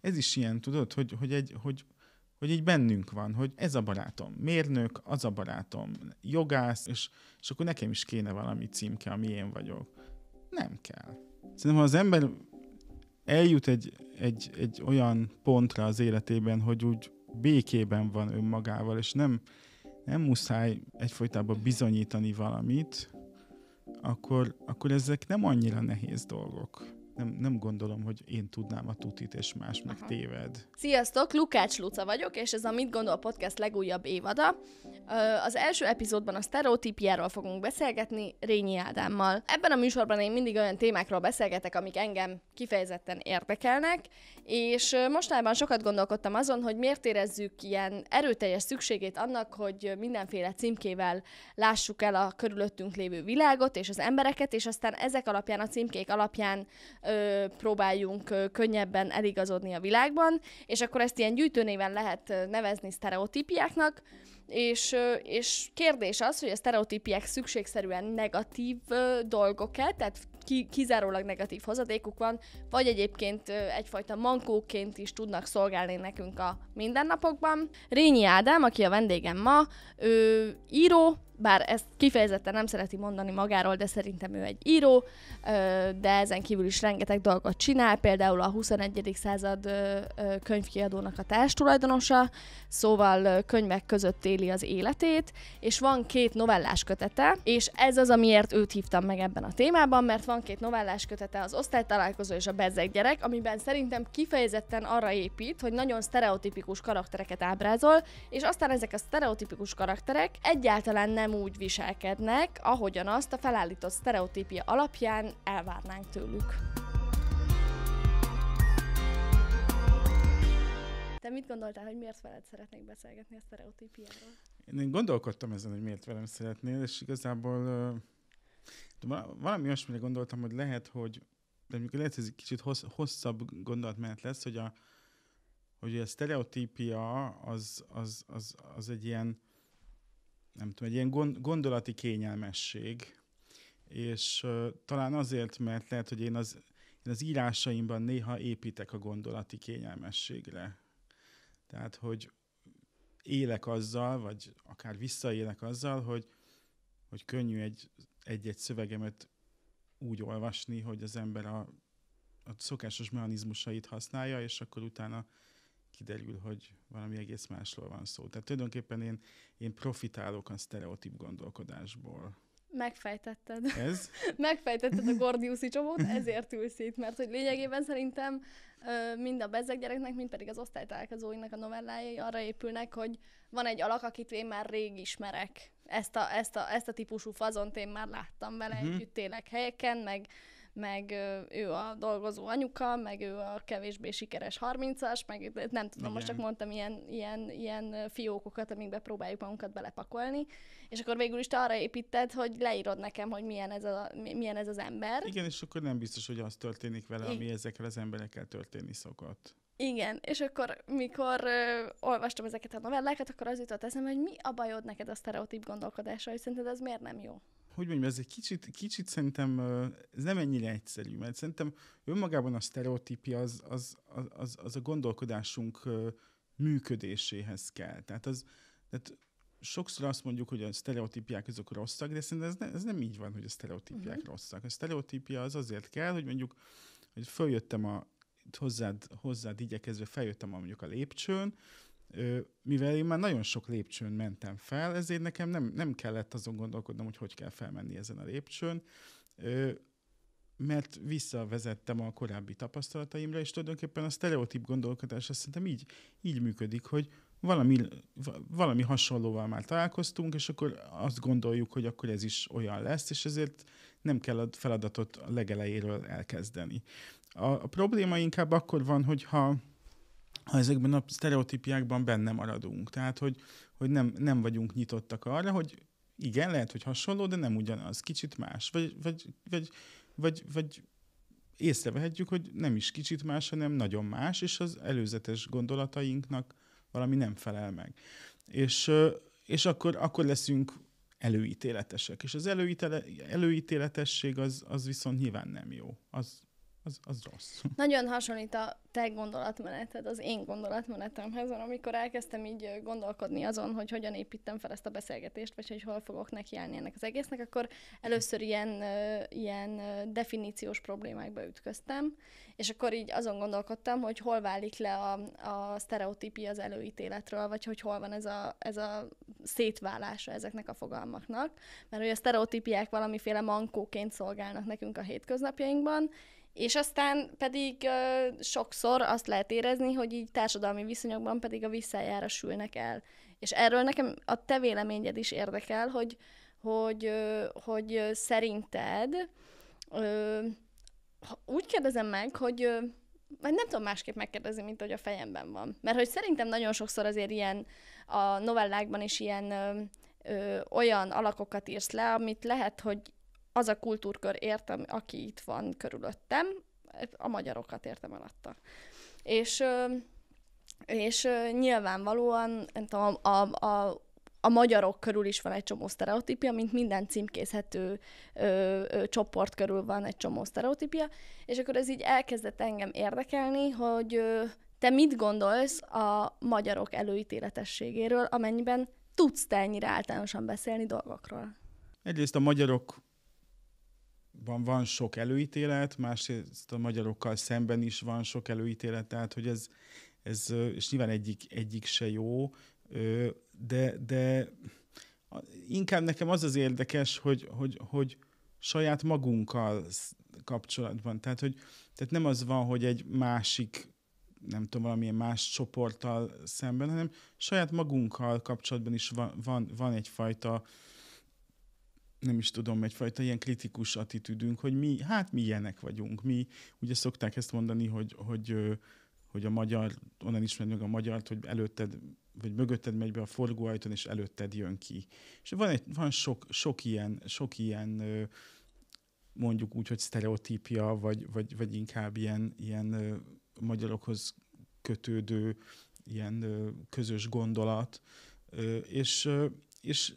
ez is ilyen, tudod, hogy, hogy, egy, hogy, hogy így bennünk van, hogy ez a barátom mérnök, az a barátom jogász, és, és akkor nekem is kéne valami címke, ami én vagyok. Nem kell. Szerintem, ha az ember eljut egy, egy, egy olyan pontra az életében, hogy úgy békében van önmagával, és nem, nem muszáj egyfolytában bizonyítani valamit, akkor, akkor ezek nem annyira nehéz dolgok nem, nem gondolom, hogy én tudnám a tutit, és más meg Aha. téved. Sziasztok, Lukács Luca vagyok, és ez a Mit Gondol Podcast legújabb évada. Az első epizódban a sztereotípiáról fogunk beszélgetni Rényi Ádámmal. Ebben a műsorban én mindig olyan témákról beszélgetek, amik engem kifejezetten érdekelnek, és mostában sokat gondolkodtam azon, hogy miért érezzük ilyen erőteljes szükségét annak, hogy mindenféle címkével lássuk el a körülöttünk lévő világot és az embereket, és aztán ezek alapján, a címkék alapján ö, próbáljunk ö, könnyebben eligazodni a világban, és akkor ezt ilyen gyűjtőnéven lehet nevezni sztereotípiáknak, és, és kérdés az, hogy a sztereotípiák szükségszerűen negatív dolgok-e, tehát ki, kizárólag negatív hozadékuk van, vagy egyébként egyfajta mankóként is tudnak szolgálni nekünk a mindennapokban. Rényi Ádám, aki a vendégem ma, ö, író, bár ezt kifejezetten nem szereti mondani magáról, de szerintem ő egy író, de ezen kívül is rengeteg dolgot csinál, például a 21. század könyvkiadónak a társtulajdonosa, szóval könyvek között éli az életét, és van két novellás kötete, és ez az, amiért őt hívtam meg ebben a témában, mert van két novellás kötete, az osztálytalálkozó és a bezzeg gyerek, amiben szerintem kifejezetten arra épít, hogy nagyon sztereotipikus karaktereket ábrázol, és aztán ezek a sztereotipikus karakterek egyáltalán nem nem úgy viselkednek, ahogyan azt a felállított sztereotípia alapján elvárnánk tőlük. Te mit gondoltál, hogy miért veled szeretnék beszélgetni a sztereotípiáról? Én gondolkodtam ezen, hogy miért velem szeretnél, és igazából valami olyasmire gondoltam, hogy lehet, hogy de amikor lehet, hogy ez egy kicsit hossz, hosszabb gondolatmenet lesz, hogy a, hogy a sztereotípia az, az, az, az egy ilyen nem tudom, egy ilyen gondolati kényelmesség, és uh, talán azért, mert lehet, hogy én az, én az írásaimban néha építek a gondolati kényelmességre. Tehát, hogy élek azzal, vagy akár visszaélek azzal, hogy, hogy könnyű egy, egy-egy szövegemet úgy olvasni, hogy az ember a, a szokásos mechanizmusait használja, és akkor utána kiderül, hogy valami egész másról van szó. Tehát tulajdonképpen én, én profitálok a sztereotíp gondolkodásból. Megfejtetted. Ez? Megfejtetted a Gordiuszi csomót, ezért ülsz itt, mert hogy lényegében szerintem mind a bezzeg gyereknek, mind pedig az osztálytalálkozóinak a novellái arra épülnek, hogy van egy alak, akit én már rég ismerek. Ezt a, ezt a, ezt a típusú fazont én már láttam vele uh-huh. együtt tényleg helyeken, meg meg ő a dolgozó anyuka, meg ő a kevésbé sikeres 30-as, meg nem tudom, Igen. most csak mondtam ilyen, ilyen, ilyen fiókokat, amikbe próbáljuk magunkat belepakolni, és akkor végül is te arra építed, hogy leírod nekem, hogy milyen ez, a, milyen ez az ember. Igen, és akkor nem biztos, hogy az történik vele, ami Igen. ezekkel az emberekkel történni szokott. Igen, és akkor mikor ö, olvastam ezeket a novellákat, akkor az jutott eszembe, hogy mi a bajod neked a sztereotíp gondolkodásra, hogy szerinted ez miért nem jó? hogy mondjam, ez egy kicsit, kicsit szerintem ez nem ennyire egyszerű, mert szerintem önmagában a sztereotípia az, az, az, az a gondolkodásunk működéséhez kell. Tehát az, tehát sokszor azt mondjuk, hogy a sztereotípiák azok rosszak, de szerintem ez, ne, ez nem így van, hogy a sztereotípiák uh-huh. rosszak. A sztereotípia az azért kell, hogy mondjuk, hogy följöttem a hozzád, hozzád igyekezve feljöttem a, mondjuk a lépcsőn, mivel én már nagyon sok lépcsőn mentem fel, ezért nekem nem, nem kellett azon gondolkodnom, hogy hogy kell felmenni ezen a lépcsőn, mert visszavezettem a korábbi tapasztalataimra, és tulajdonképpen a sztereotíp gondolkodás azt szerintem így, így működik, hogy valami, valami hasonlóval már találkoztunk, és akkor azt gondoljuk, hogy akkor ez is olyan lesz, és ezért nem kell a feladatot a legelejéről elkezdeni. A, a probléma inkább akkor van, hogyha ha ezekben a sztereotípiákban benne maradunk. Tehát, hogy, hogy nem, nem vagyunk nyitottak arra, hogy igen, lehet, hogy hasonló, de nem ugyanaz, kicsit más. Vagy, vagy, vagy, vagy, vagy észrevehetjük, hogy nem is kicsit más, hanem nagyon más, és az előzetes gondolatainknak valami nem felel meg. És, és akkor, akkor leszünk előítéletesek. És az előítele, előítéletesség az, az viszont nyilván nem jó. Az az, az rossz. Nagyon hasonlít a te gondolatmeneted az én gondolatmenetemhez, amikor elkezdtem így gondolkodni azon, hogy hogyan építem fel ezt a beszélgetést, vagy hogy hol fogok nekiállni ennek az egésznek, akkor először ilyen, ilyen definíciós problémákba ütköztem, és akkor így azon gondolkodtam, hogy hol válik le a, a sztereotípia az előítéletről, vagy hogy hol van ez a, ez a szétválása ezeknek a fogalmaknak, mert hogy a sztereotípiák valamiféle mankóként szolgálnak nekünk a hétköznapjainkban, és aztán pedig ö, sokszor azt lehet érezni, hogy így társadalmi viszonyokban pedig a visszájára sülnek el. És erről nekem a te véleményed is érdekel, hogy, hogy, ö, hogy szerinted, ö, úgy kérdezem meg, hogy vagy nem tudom másképp megkérdezni, mint hogy a fejemben van. Mert hogy szerintem nagyon sokszor azért ilyen a novellákban is ilyen ö, ö, olyan alakokat írsz le, amit lehet, hogy az a kultúrkör értem, aki itt van körülöttem, hát a magyarokat értem alatta. És, és nyilvánvalóan nem tudom, a, a, a magyarok körül is van egy csomó sztereotípia, mint minden címkézhető ö, ö, csoport körül van egy csomó sztereotípia, és akkor ez így elkezdett engem érdekelni, hogy ö, te mit gondolsz a magyarok előítéletességéről, amennyiben tudsz te ennyire általánosan beszélni dolgokról? Egyrészt a magyarok van, van sok előítélet, másrészt a magyarokkal szemben is van sok előítélet, tehát hogy ez, ez és nyilván egyik, egyik se jó, de, de inkább nekem az az érdekes, hogy, hogy, hogy saját magunkkal kapcsolatban. Tehát, hogy, tehát nem az van, hogy egy másik nem tudom, valamilyen más csoporttal szemben, hanem saját magunkkal kapcsolatban is van, van, van egyfajta nem is tudom, egyfajta ilyen kritikus attitűdünk, hogy mi, hát mi ilyenek vagyunk. Mi ugye szokták ezt mondani, hogy, hogy, hogy a magyar, onnan ismered meg a magyart, hogy előtted vagy mögötted megy be a forgóajton, és előtted jön ki. És van, egy, van sok, sok ilyen, sok ilyen mondjuk úgy, hogy sztereotípia, vagy, vagy, vagy inkább ilyen, ilyen magyarokhoz kötődő ilyen közös gondolat, és, és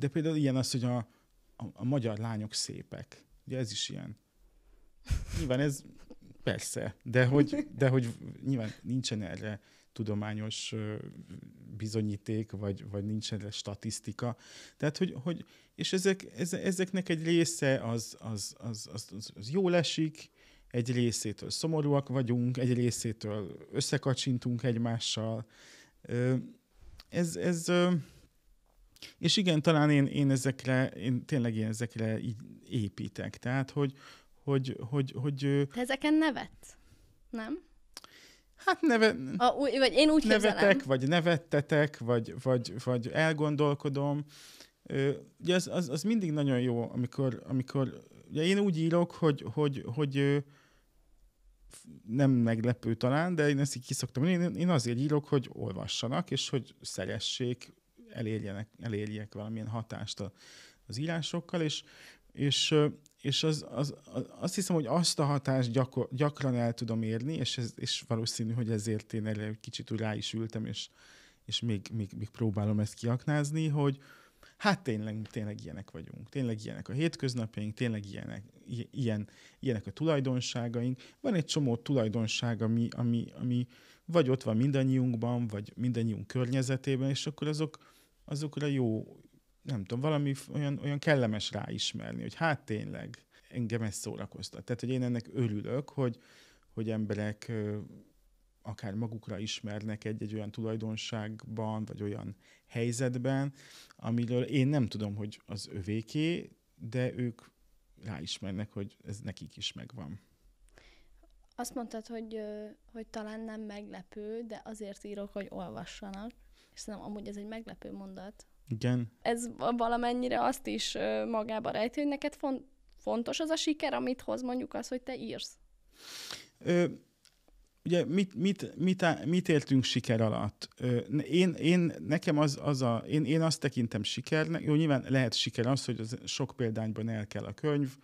de például ilyen az, hogy a, a, a magyar lányok szépek. Ugye ez is ilyen. Nyilván ez persze, de hogy, de hogy nyilván nincsen erre tudományos bizonyíték, vagy, vagy nincs erre statisztika. Tehát, hogy, hogy és ezek, ezeknek egy része az, az, az, az, az, az jól esik, egy részétől szomorúak vagyunk, egy részétől összekacsintunk egymással. Ez, ez, és igen, talán én, én ezekre, én tényleg én ezekre így építek. Tehát, hogy, hogy, hogy, hogy... Te ezeken nevet? nem? Hát neve... A, vagy én úgy Nevetek, képzelem. vagy nevettetek, vagy, vagy, vagy elgondolkodom. Ugye az, az, az mindig nagyon jó, amikor, amikor ugye én úgy írok, hogy, hogy, hogy nem meglepő talán, de én ezt így kiszoktam. Én, én azért írok, hogy olvassanak, és hogy szeressék, elérjenek, elérjek valamilyen hatást a, az írásokkal, és, és, és az, az, az, azt hiszem, hogy azt a hatást gyakor, gyakran el tudom érni, és, ez, és valószínű, hogy ezért én erre kicsit úgy rá is ültem, és, és még, még, még próbálom ezt kiaknázni, hogy hát tényleg, tényleg ilyenek vagyunk, tényleg ilyenek a hétköznapjaink, tényleg ilyenek, ilyen, ilyenek a tulajdonságaink. Van egy csomó tulajdonság, ami, ami, ami vagy ott van mindannyiunkban, vagy mindannyiunk környezetében, és akkor azok, azokra jó, nem tudom, valami olyan, olyan kellemes ráismerni, hogy hát tényleg engem ez szórakoztat. Tehát, hogy én ennek örülök, hogy, hogy emberek akár magukra ismernek egy-egy olyan tulajdonságban, vagy olyan helyzetben, amiről én nem tudom, hogy az övéké, de ők ráismernek, hogy ez nekik is megvan. Azt mondtad, hogy, hogy talán nem meglepő, de azért írok, hogy olvassanak és szerintem amúgy ez egy meglepő mondat. Igen. Ez valamennyire azt is magába rejti, hogy neked font, fontos az a siker, amit hoz mondjuk az, hogy te írsz. Ö, ugye mit, mit, mit, mit értünk siker alatt? Én, én nekem az, az a, én, én azt tekintem sikernek, jó, nyilván lehet siker az, hogy az sok példányban el kell a könyv,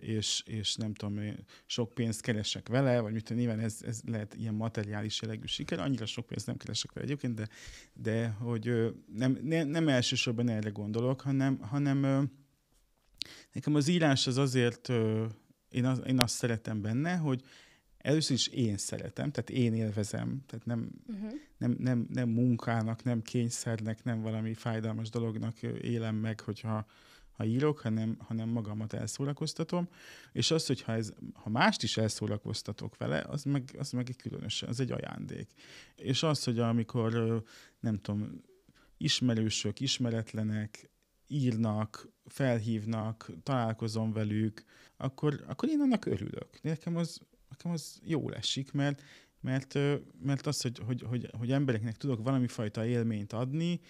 és, és nem tudom, sok pénzt keresek vele, vagy mit tudom, nyilván ez, ez lehet ilyen materiális jellegű siker, annyira sok pénzt nem keresek vele egyébként, de, de hogy nem, nem nem elsősorban erre gondolok, hanem, hanem nekem az írás az azért, én, az, én azt szeretem benne, hogy először is én szeretem, tehát én élvezem, tehát nem, uh-huh. nem, nem, nem munkának, nem kényszernek, nem valami fájdalmas dolognak élem meg, hogyha ha írok, hanem, hanem magamat elszórakoztatom, és az, hogyha ez, ha mást is elszórakoztatok vele, az meg, az meg egy különös, az egy ajándék. És az, hogy amikor, nem tudom, ismerősök, ismeretlenek írnak, felhívnak, találkozom velük, akkor, akkor én annak örülök. Nekem az, nekem az jól esik, mert, mert, mert az, hogy, hogy, hogy, hogy embereknek tudok valami fajta élményt adni,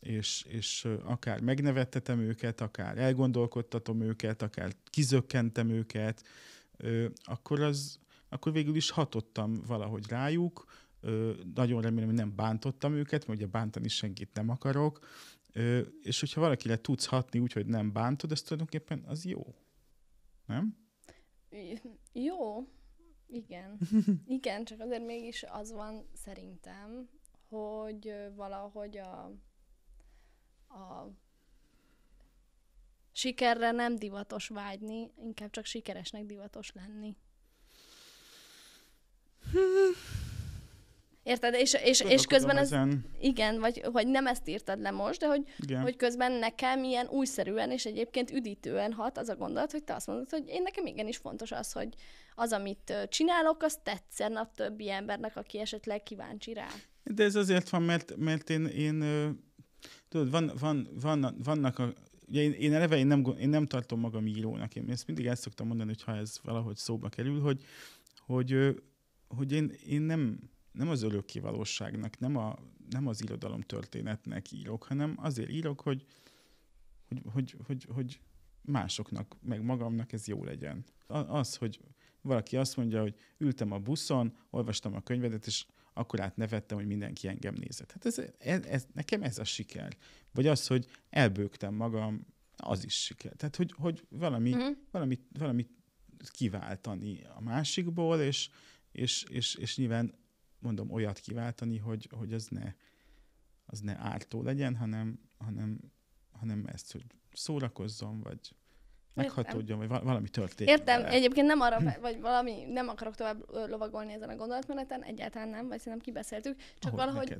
és, és akár megnevettetem őket, akár elgondolkodtatom őket, akár kizökkentem őket, akkor, az, akkor végül is hatottam valahogy rájuk, nagyon remélem, hogy nem bántottam őket, mert ugye bántani senkit nem akarok, és hogyha valakire tudsz hatni úgy, hogy nem bántod, ez tulajdonképpen az jó. Nem? Jó, igen. Igen, csak azért mégis az van szerintem, hogy valahogy a, a sikerre nem divatos vágyni, inkább csak sikeresnek divatos lenni. Érted? És, és, és közben ez, igen, vagy hogy nem ezt írtad le most, de hogy, hogy közben nekem ilyen újszerűen és egyébként üdítően hat az a gondolat, hogy te azt mondod, hogy én nekem igenis fontos az, hogy az, amit csinálok, az tetszen a többi embernek, aki esetleg kíváncsi rá. De ez azért van, mert, mert én, én tudod, van, van, van, vannak a, ugye én, én eleve én nem, én nem tartom magam írónak, én ezt mindig el szoktam mondani, hogy ha ez valahogy szóba kerül, hogy, hogy, hogy én, én nem, nem az örökké valóságnak, nem, a, nem az irodalom történetnek írok, hanem azért írok, hogy, hogy, hogy, hogy, hogy másoknak, meg magamnak ez jó legyen. Az, hogy valaki azt mondja, hogy ültem a buszon, olvastam a könyvedet, és akkor átnevettem, hogy mindenki engem nézett. Hát ez, ez, ez, nekem ez a siker. Vagy az, hogy elbőgtem magam, az is siker. Tehát, hogy, hogy valami, uh-huh. valami, valami kiváltani a másikból, és, és, és, és nyilván mondom olyat kiváltani, hogy, hogy az ne, az ne ártó legyen, hanem, hanem, hanem ezt, hogy szórakozzon, vagy, meghatódjon, vagy valami történik. Értem, vele. egyébként nem arra, vagy valami, nem akarok tovább lovagolni ezen a gondolatmeneten, egyáltalán nem, vagy szerintem kibeszéltük, csak Ahogy valahogy...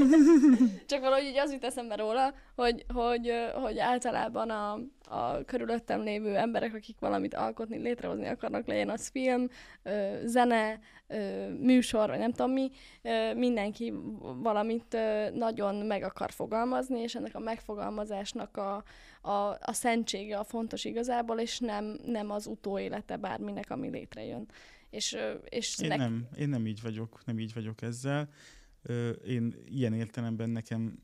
csak valahogy így az jut eszembe róla, hogy, hogy, hogy általában a, a körülöttem lévő emberek, akik valamit alkotni, létrehozni akarnak, legyen az film, ö, zene, ö, műsor, vagy nem tudom mi, ö, mindenki valamit ö, nagyon meg akar fogalmazni, és ennek a megfogalmazásnak a, a, a szentsége a fontos igazából, és nem, nem az utóélete bárminek, ami létrejön. És, és én, nek... nem, én nem így vagyok, nem így vagyok ezzel. Én ilyen értelemben nekem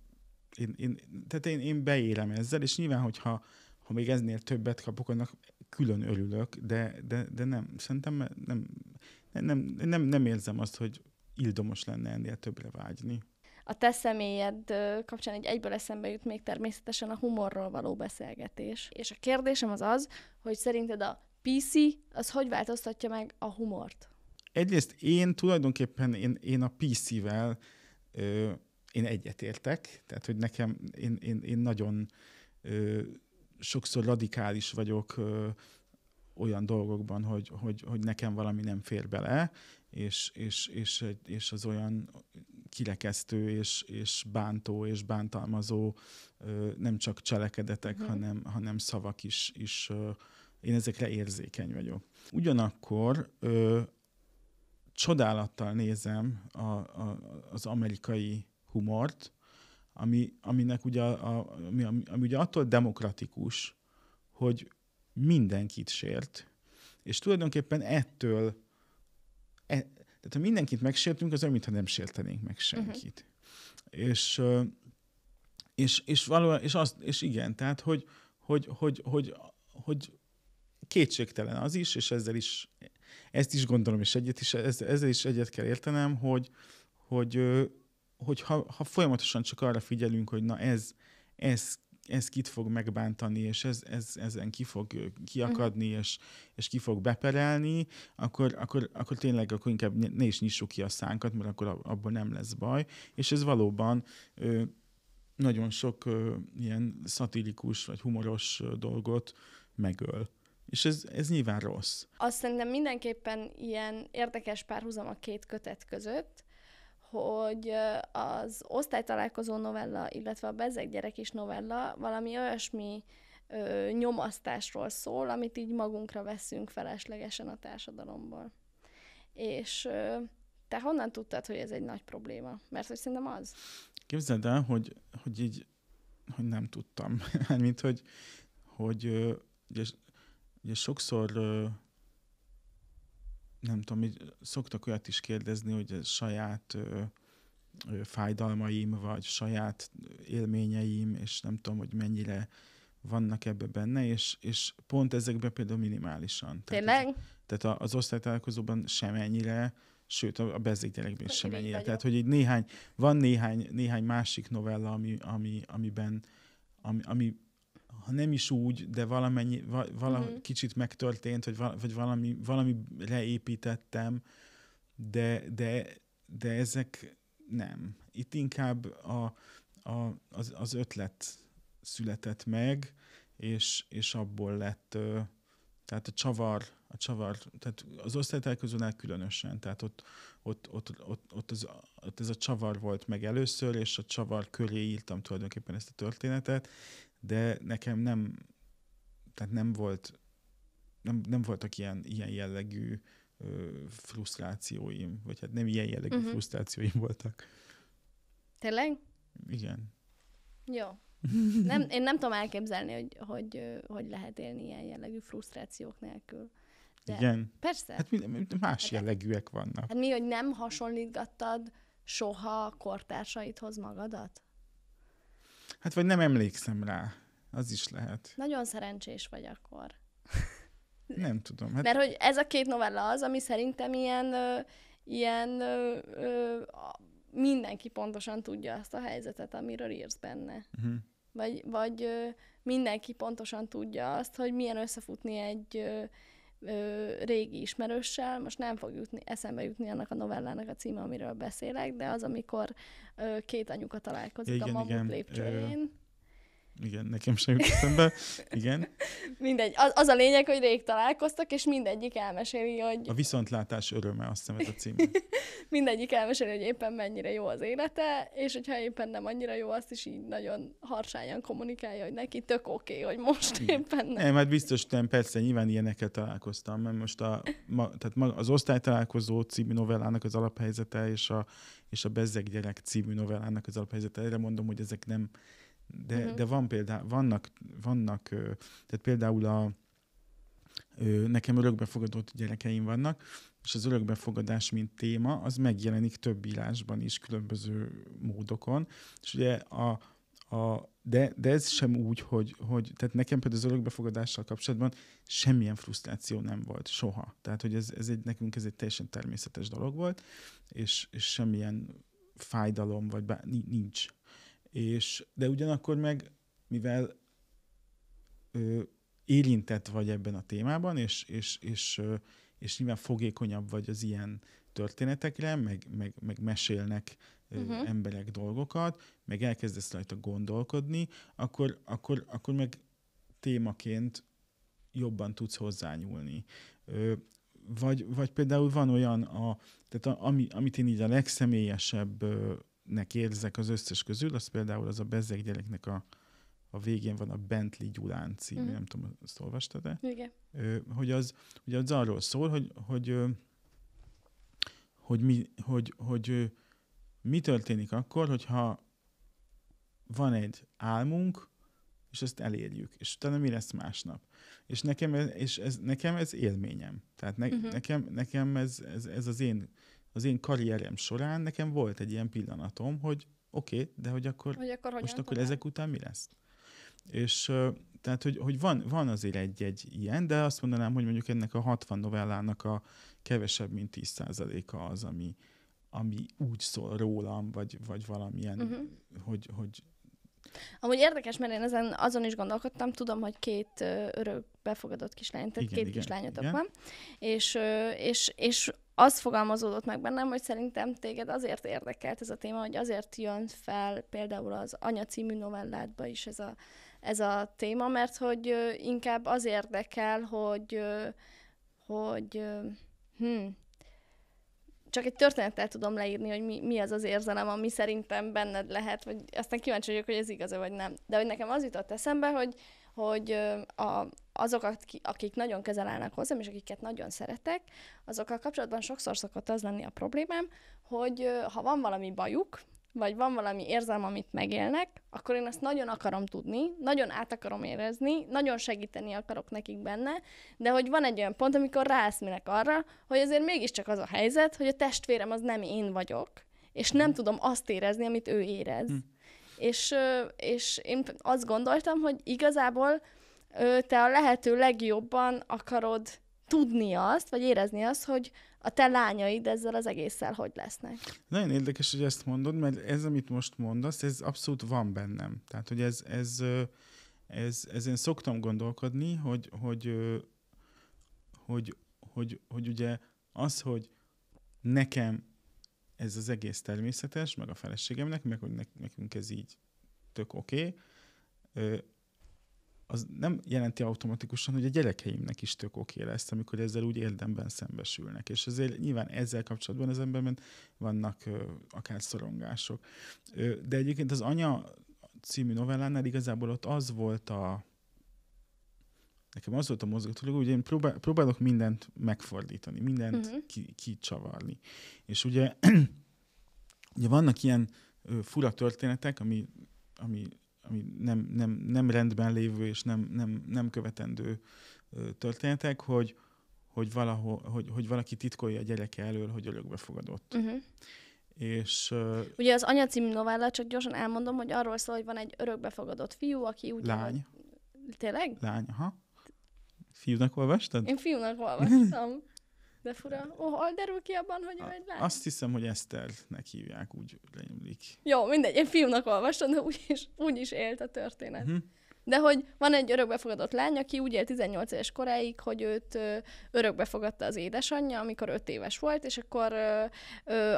én, én, tehát én, én beélem ezzel, és nyilván, hogyha ha még eznél többet kapok, annak külön örülök, de, de, de nem, szerintem nem, nem, nem, nem érzem azt, hogy ildomos lenne ennél többre vágyni. A te személyed kapcsán egy egyből eszembe jut még természetesen a humorról való beszélgetés. És a kérdésem az az, hogy szerinted a PC az hogy változtatja meg a humort? Egyrészt én tulajdonképpen én, én a PC-vel én egyetértek, tehát hogy nekem én, én, én nagyon ö, sokszor radikális vagyok ö, olyan dolgokban, hogy, hogy, hogy nekem valami nem fér bele, és, és, és, és az olyan kirekesztő és, és bántó és bántalmazó ö, nem csak cselekedetek, mm. hanem, hanem szavak is, is ö, én ezekre érzékeny vagyok. Ugyanakkor ö, csodálattal nézem a, a, az amerikai humort, ami, aminek ugye, a, ami, ami, ami ugye attól demokratikus, hogy mindenkit sért, és tulajdonképpen ettől, e, tehát ha mindenkit megsértünk, az olyan, mintha nem sértenénk meg senkit. Uh-huh. És, és, és, valóan, és, az, és igen, tehát, hogy, hogy, hogy, hogy, hogy kétségtelen az is, és ezzel is, ezt is gondolom, és egyet is, ezzel is egyet kell értenem, hogy, hogy hogy ha, ha folyamatosan csak arra figyelünk, hogy na ez, ez ez kit fog megbántani, és ez, ez, ezen ki fog kiakadni, uh-huh. és, és ki fog beperelni, akkor, akkor, akkor tényleg akkor inkább ne is nyissuk ki a szánkat, mert akkor abból nem lesz baj. És ez valóban ö, nagyon sok ö, ilyen szatirikus vagy humoros ö, dolgot megöl. És ez, ez nyilván rossz. Azt szerintem mindenképpen ilyen érdekes párhuzam a két kötet között, hogy az osztálytalálkozó novella, illetve a Bezeg gyerek is novella valami olyasmi ö, nyomasztásról szól, amit így magunkra veszünk feleslegesen a társadalomból. És ö, te honnan tudtad, hogy ez egy nagy probléma? Mert hogy szerintem az. Képzeld el, hogy, hogy így hogy nem tudtam. mint hogy, hogy ugye, ugye sokszor nem tudom, így szoktak olyat is kérdezni, hogy saját ö, ö, fájdalmaim, vagy saját élményeim, és nem tudom, hogy mennyire vannak ebbe benne, és, és pont ezekben például minimálisan. Tényleg? tehát az osztálytalálkozóban sem ennyire, sőt a, bezzék gyerekben sem ennyire. Vagyok. Tehát, hogy így néhány, van néhány, néhány másik novella, ami, ami, amiben, ami, ami ha nem is úgy, de valamennyi, va, vala, uh-huh. kicsit megtörtént, vagy, val, vagy valami, valami leépítettem, de, de, de ezek nem. Itt inkább a, a, az, az ötlet született meg, és, és abból lett, tehát a csavar, a csavar, tehát az osztálytálkozónál különösen, tehát ott, ott, ott, ott, ott, az, ott ez a csavar volt meg először, és a csavar köré írtam tulajdonképpen ezt a történetet, de nekem nem, tehát nem volt, nem, nem voltak ilyen, ilyen jellegű ö, frusztrációim, vagy hát nem ilyen jellegű uh-huh. frusztrációim voltak. Tényleg? Igen. Jó. Nem, én nem tudom elképzelni, hogy, hogy, hogy lehet élni ilyen jellegű frusztrációk nélkül. De Igen. Persze. Hát mi, más hát, jellegűek vannak. Hát mi, hogy nem hasonlítgattad soha kortársaidhoz magadat? Hát vagy nem emlékszem rá. Az is lehet. Nagyon szerencsés vagy akkor. nem tudom. Hát... Mert hogy ez a két novella az, ami szerintem ilyen, ilyen ö, ö, mindenki pontosan tudja azt a helyzetet, amiről írsz benne. Uh-huh. Vagy, vagy mindenki pontosan tudja azt, hogy milyen összefutni egy ö, régi ismerőssel, most nem fog jutni, eszembe jutni annak a novellának a címe, amiről beszélek, de az, amikor ö, két anyuka találkozik igen, a mamut igen. Igen, nekem sem jut eszembe. Igen. Mindegy. Az, az a lényeg, hogy rég találkoztak, és mindegyik elmeséli, hogy... A viszontlátás öröme, azt hiszem ez a cím. mindegyik elmeséli, hogy éppen mennyire jó az élete, és hogyha éppen nem annyira jó, azt is így nagyon harsányan kommunikálja, hogy neki tök oké, okay, hogy most Igen. éppen nem. Nem, hát biztos nem, persze, nyilván ilyeneket találkoztam, mert most a, ma, tehát ma, az osztálytalálkozó című novellának az alaphelyzete és a, és a Bezzeg gyerek című novellának az alaphelyzete, erre mondom, hogy ezek nem de, uh-huh. de van példá, vannak, vannak, tehát például a, nekem örökbefogadott gyerekeim vannak, és az örökbefogadás, mint téma, az megjelenik több írásban is, különböző módokon. És ugye a, a, de, de ez sem úgy, hogy, hogy tehát nekem például az örökbefogadással kapcsolatban semmilyen frusztráció nem volt, soha. Tehát, hogy ez, ez egy, nekünk ez egy teljesen természetes dolog volt, és, és semmilyen fájdalom, vagy bár, nincs. És, de ugyanakkor meg, mivel ö, érintett vagy ebben a témában, és, és, és, ö, és nyilván fogékonyabb vagy az ilyen történetekre, meg, meg, meg mesélnek uh-huh. emberek dolgokat, meg elkezdesz rajta gondolkodni, akkor, akkor, akkor meg témaként jobban tudsz hozzányúlni. Ö, vagy, vagy például van olyan, a, tehát a, ami, amit én így a legszemélyesebb ö, gyermeknek érzek az összes közül, az például az a bezzeg gyereknek a, a végén van a Bentley Gyulán című, mm. nem tudom, azt olvastad de Igen. Hogy az, hogy az arról szól, hogy, hogy, hogy, mi, hogy, hogy mi történik akkor, hogyha van egy álmunk, és ezt elérjük, és utána mi lesz másnap. És nekem ez, és ez, nekem ez élményem. Tehát ne, uh-huh. nekem, nekem ez, ez, ez az én az én karrierem során nekem volt egy ilyen pillanatom, hogy oké, okay, de hogy akkor, hogy akkor most akkor talán? ezek után mi lesz? És tehát, hogy, hogy van, van azért egy-egy ilyen, de azt mondanám, hogy mondjuk ennek a 60 novellának a kevesebb, mint 10%-a az, ami, ami úgy szól rólam, vagy, vagy valamilyen, uh-huh. hogy, hogy... Amúgy érdekes, mert én ezen, azon is gondolkodtam, tudom, hogy két örök befogadott kislány, tehát igen, két igen, kislányotok igen. van, és, és, és az fogalmazódott meg bennem, hogy szerintem téged azért érdekelt ez a téma, hogy azért jön fel például az Anya című novelládba is ez a, ez a téma, mert hogy inkább az érdekel, hogy, hogy hm, csak egy történettel tudom leírni, hogy mi, mi az az érzelem, ami szerintem benned lehet, vagy aztán kíváncsi vagyok, hogy ez igaz-e vagy nem. De hogy nekem az jutott eszembe, hogy, hogy a, azok, akik nagyon közel állnak hozzám, és akiket nagyon szeretek, azokkal kapcsolatban sokszor szokott az lenni a problémám, hogy ha van valami bajuk, vagy van valami érzelm, amit megélnek, akkor én azt nagyon akarom tudni, nagyon át akarom érezni, nagyon segíteni akarok nekik benne, de hogy van egy olyan pont, amikor ráeszmélek arra, hogy azért mégiscsak az a helyzet, hogy a testvérem az nem én vagyok, és nem mhm. tudom azt érezni, amit ő érez. Hm és, és én azt gondoltam, hogy igazából te a lehető legjobban akarod tudni azt, vagy érezni azt, hogy a te lányaid ezzel az egésszel hogy lesznek. Nagyon érdekes, hogy ezt mondod, mert ez, amit most mondasz, ez abszolút van bennem. Tehát, hogy ez, ez, ez, ez én szoktam gondolkodni, hogy, hogy, hogy, hogy, hogy, hogy ugye az, hogy nekem ez az egész természetes, meg a feleségemnek, meg hogy nekünk ez így tök oké, okay, az nem jelenti automatikusan, hogy a gyerekeimnek is tök oké okay lesz, amikor ezzel úgy érdemben szembesülnek. És azért nyilván ezzel kapcsolatban az emberben vannak akár szorongások. de egyébként az Anya című novellánál igazából ott az volt a, nekem az volt a mozgató, hogy én próbál, próbálok mindent megfordítani, mindent uh-huh. ki, kicsavarni. És ugye, ugye vannak ilyen ö, fura történetek, ami, ami, ami nem, nem, nem rendben lévő és nem, nem, nem követendő ö, történetek, hogy, hogy, valahol, hogy, hogy valaki titkolja a gyereke elől, hogy fogadott. Uh-huh. És, uh, Ugye az anya című novella, csak gyorsan elmondom, hogy arról szól, hogy van egy örökbefogadott fiú, aki úgy... Lány. Tényleg? Lány, aha. Fiúnak olvastad? Én fiúnak olvastam. De fura. Ó, oh, derül ki abban, hogy ő egy lány? Azt hiszem, hogy Eszternek hívják, úgy rémlik. Jó, mindegy, én fiúnak olvastam, de úgyis, is élt a történet. Uh-huh. De hogy van egy örökbefogadott lány, aki úgy él 18 éves koráig, hogy őt örökbefogadta az édesanyja, amikor 5 éves volt, és akkor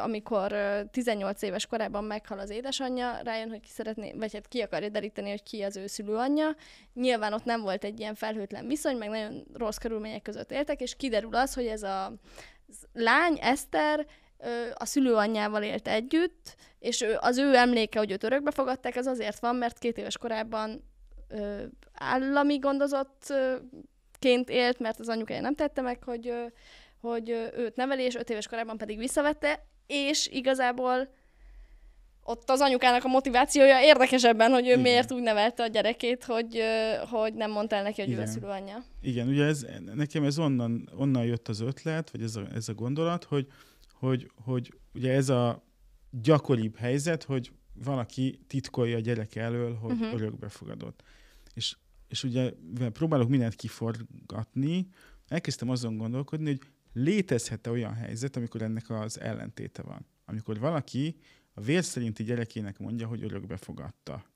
amikor 18 éves korában meghal az édesanyja, rájön, hogy ki szeretné, vagy hát ki akarja deríteni, hogy ki az ő szülőanyja. Nyilván ott nem volt egy ilyen felhőtlen viszony, meg nagyon rossz körülmények között éltek, és kiderül az, hogy ez a lány, Eszter, a szülőanyjával élt együtt, és az ő emléke, hogy őt örökbe fogadták, az azért van, mert két éves korában állami gondozottként élt, mert az anyukája nem tette meg, hogy, hogy őt neveli, és öt éves korában pedig visszavette, és igazából ott az anyukának a motivációja érdekesebben, hogy ő Igen. miért úgy nevelte a gyerekét, hogy, hogy nem mondta el neki, hogy Igen. ő a anyja. Igen, ugye ez, nekem ez onnan, onnan jött az ötlet, vagy ez a, ez a gondolat, hogy, hogy, hogy ugye ez a gyakoribb helyzet, hogy valaki titkolja a gyerek elől, hogy uh-huh. Mhm. örökbefogadott. És, és ugye mivel próbálok mindent kiforgatni, elkezdtem azon gondolkodni, hogy létezhet-e olyan helyzet, amikor ennek az ellentéte van. Amikor valaki a vér szerinti gyerekének mondja, hogy örökbe fogadta.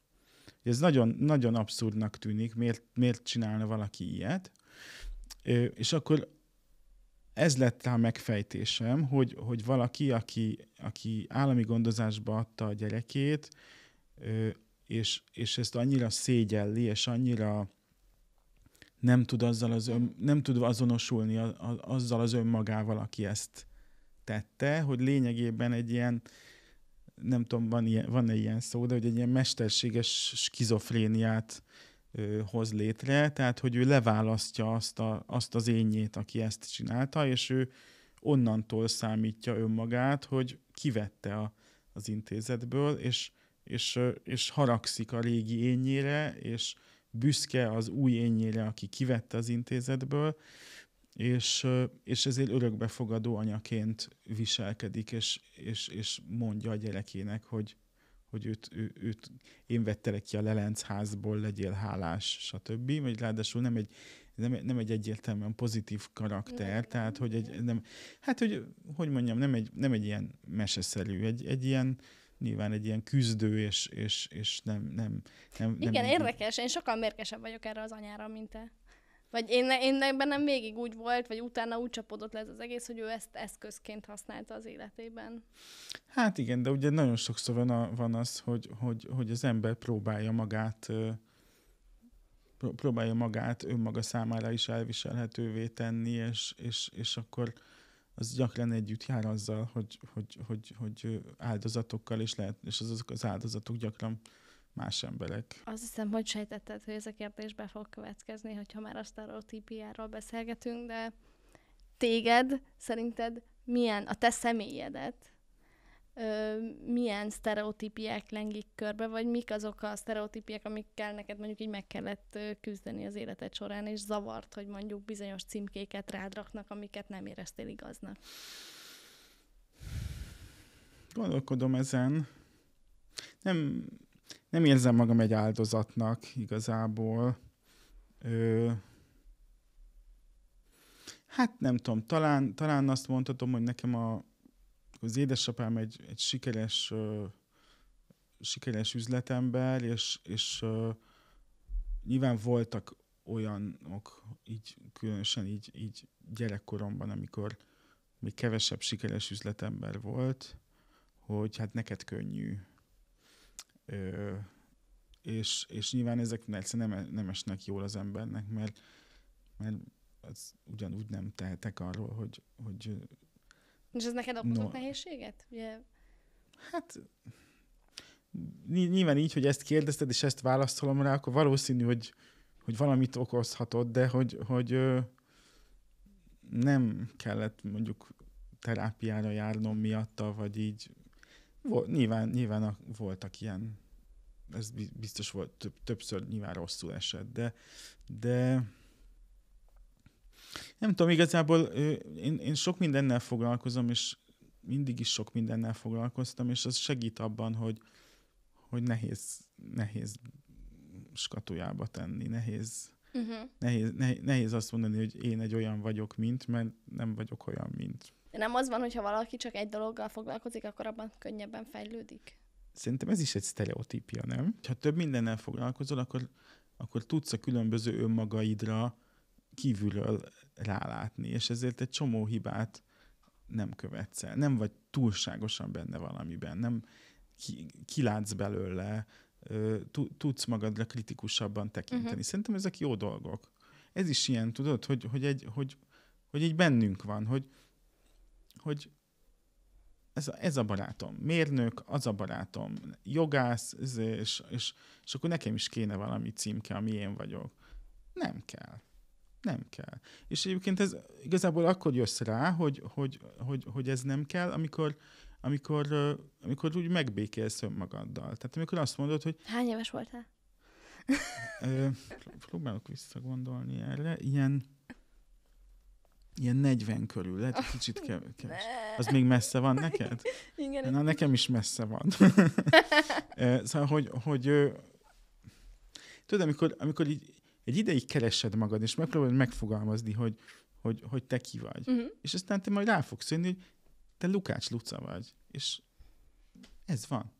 Ez nagyon, nagyon abszurdnak tűnik, miért, miért csinálna valaki ilyet. És akkor ez lett a megfejtésem, hogy, hogy valaki, aki, aki állami gondozásba adta a gyerekét, és, és ezt annyira szégyelli, és annyira nem tud, azzal az ön, nem tud azonosulni a, a, azzal az önmagával, aki ezt tette, hogy lényegében egy ilyen, nem tudom, van ilyen, van ilyen szó, de hogy egy ilyen mesterséges skizofréniát ö, hoz létre, tehát hogy ő leválasztja azt, a, azt az énjét, aki ezt csinálta, és ő onnantól számítja önmagát, hogy kivette a, az intézetből, és és, és haragszik a régi énnyére, és büszke az új énnyére, aki kivette az intézetből, és, és ezért örökbefogadó anyaként viselkedik, és, és, és mondja a gyerekének, hogy, hogy őt, ő, őt én vettelek ki a lelencházból, legyél hálás, stb. Vagy ráadásul nem egy, nem, nem egy egyértelműen pozitív karakter, tehát hogy egy, nem, hát hogy, hogy mondjam, nem egy, nem egy ilyen meseszerű, egy, egy ilyen, nyilván egy ilyen küzdő, és, és, és nem, nem, nem... Igen, nem érdekes, én sokkal mérkesebb vagyok erre az anyára, mint te. Vagy én, én bennem végig úgy volt, vagy utána úgy csapodott le ez az egész, hogy ő ezt eszközként használta az életében. Hát igen, de ugye nagyon sokszor van, a, van az, hogy, hogy, hogy az ember próbálja magát próbálja magát önmaga számára is elviselhetővé tenni, és, és, és akkor az gyakran együtt jár azzal, hogy, hogy, hogy, hogy áldozatokkal, és, lehet, és az, azok az áldozatok gyakran más emberek. Azt hiszem, hogy sejtetted, hogy ez a kérdés be fog következni, hogyha már a sztereotípiáról beszélgetünk, de téged szerinted milyen a te személyedet ö, milyen sztereotípiák lengik körbe, vagy mik azok a sztereotípiák, amikkel neked mondjuk így meg kellett küzdeni az életed során, és zavart, hogy mondjuk bizonyos címkéket rád raknak, amiket nem éreztél igaznak. Gondolkodom ezen. Nem, nem érzem magam egy áldozatnak igazából. Ö, hát nem tudom, talán, talán azt mondhatom, hogy nekem a, az édesapám egy, egy sikeres, uh, sikeres üzletember, és, és uh, nyilván voltak olyanok, így különösen így, így gyerekkoromban, amikor még kevesebb sikeres üzletember volt, hogy hát neked könnyű. Ö, és, és nyilván ezek egyszerűen nem, nem esnek jól az embernek, mert, mert az ugyanúgy nem tehetek arról, hogy, hogy és ez neked okozott no. nehézséget? Ugye... Hát nyilván így, hogy ezt kérdezted, és ezt válaszolom rá, akkor valószínű, hogy, hogy valamit okozhatod, de hogy, hogy nem kellett mondjuk terápiára járnom miatta, vagy így. Volt, nyilván, nyilván voltak ilyen, ez biztos volt többször nyilván rosszul esett, de, de nem tudom, igazából én, én sok mindennel foglalkozom, és mindig is sok mindennel foglalkoztam, és az segít abban, hogy, hogy nehéz, nehéz skatujába tenni, nehéz, uh-huh. nehéz, nehéz, nehéz azt mondani, hogy én egy olyan vagyok, mint, mert nem vagyok olyan, mint. De nem az van, hogyha valaki csak egy dologgal foglalkozik, akkor abban könnyebben fejlődik? Szerintem ez is egy sztereotípia, nem? Ha több mindennel foglalkozol, akkor, akkor tudsz a különböző önmagaidra kívülről rálátni, és ezért egy csomó hibát nem követsz el. Nem vagy túlságosan benne valamiben, nem ki, kilátsz belőle, tudsz magadra kritikusabban tekinteni. Uh-huh. Szerintem ezek jó dolgok. Ez is ilyen, tudod, hogy, hogy, egy, hogy, hogy egy bennünk van, hogy, hogy ez a, ez a barátom, mérnök, az a barátom, jogász, és, és, és akkor nekem is kéne valami címke, ami én vagyok. Nem kell nem kell. És egyébként ez igazából akkor jössz rá, hogy, hogy, hogy, hogy ez nem kell, amikor, amikor, amikor úgy megbékélsz önmagaddal. Tehát amikor azt mondod, hogy... Hány éves voltál? próbálok visszagondolni erre. Ilyen, ilyen 40 körül, lehet, hogy kicsit kev- kevés. Az még messze van neked? Igen. Na, nekem is messze van. szóval, hogy, hogy tudod, amikor, amikor így egy ideig keresed magad, és megpróbálod megfogalmazni, hogy, hogy, hogy te ki vagy. Uh-huh. És aztán te majd rá fogsz jönni, hogy te Lukács Luca vagy. És ez van.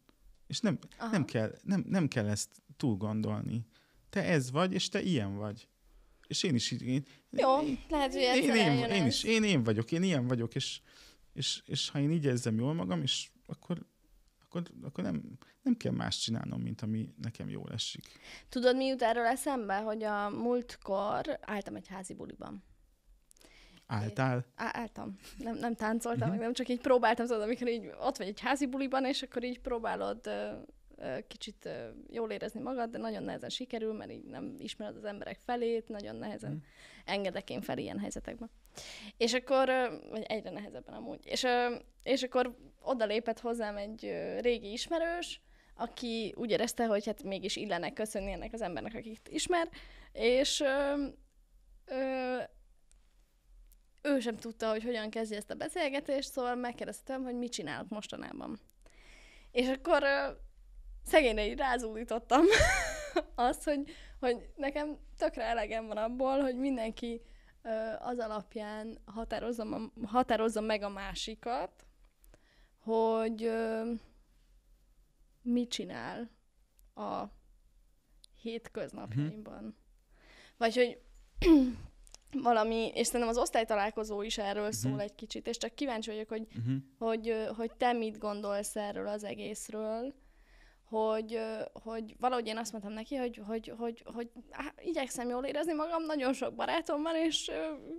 És nem, nem, kell, nem, nem kell ezt túl gondolni. Te ez vagy, és te ilyen vagy. És én is így... én, Jó, én, lehet, hogy én, én, én is, én én vagyok, én ilyen vagyok, és, és, és ha én így érzem jól magam, és akkor akkor, akkor nem, nem kell más csinálnom, mint ami nekem jól esik. Tudod, mi jut erről eszembe, hogy a múltkor álltam egy házi buliban. Áltál? á, álltam. Nem, nem táncoltam, uh-huh. nem csak így próbáltam, tudod, amikor így ott vagy egy házi buliban, és akkor így próbálod ö, ö, kicsit ö, jól érezni magad, de nagyon nehezen sikerül, mert így nem ismered az emberek felét, nagyon nehezen uh-huh. engedek én fel ilyen helyzetekben. És akkor, vagy egyre nehezebben amúgy, és, és akkor oda lépett hozzám egy régi ismerős, aki úgy érezte, hogy hát mégis illene köszönni ennek az embernek, akit ismer, és ö, ö, ő sem tudta, hogy hogyan kezdje ezt a beszélgetést, szóval megkérdeztem, hogy mit csinálok mostanában. És akkor ö, szegényre így rázúdítottam azt, hogy, hogy nekem tökre elegem van abból, hogy mindenki ö, az alapján határozza meg a másikat, hogy ö, mit csinál a hétköznapjaimban. Mm-hmm. Vagy hogy valami, és szerintem az osztálytalálkozó is erről uh-huh. szól egy kicsit, és csak kíváncsi vagyok, hogy, mm huh hogy, hogy te mit gondolsz erről az egészről, hogy, hogy valahogy én azt mondtam neki, hogy, hogy, hogy, hogy áh, igyekszem jól érezni magam, nagyon sok barátom van, és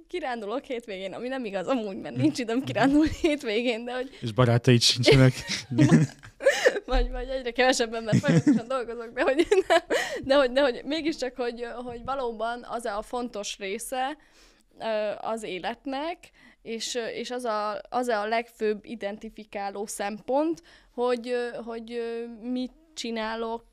kirándulok hétvégén, ami nem igaz amúgy, mert nincs időm kirándulni hétvégén, de hogy... És barátaid sincsenek. vagy, vagy egyre kevesebben, mert folyamatosan dolgozok, de hogy, de hogy, de hogy mégiscsak, hogy, hogy valóban az a fontos része az életnek, és, és az, a, az a legfőbb identifikáló szempont, hogy, hogy mit csinálok,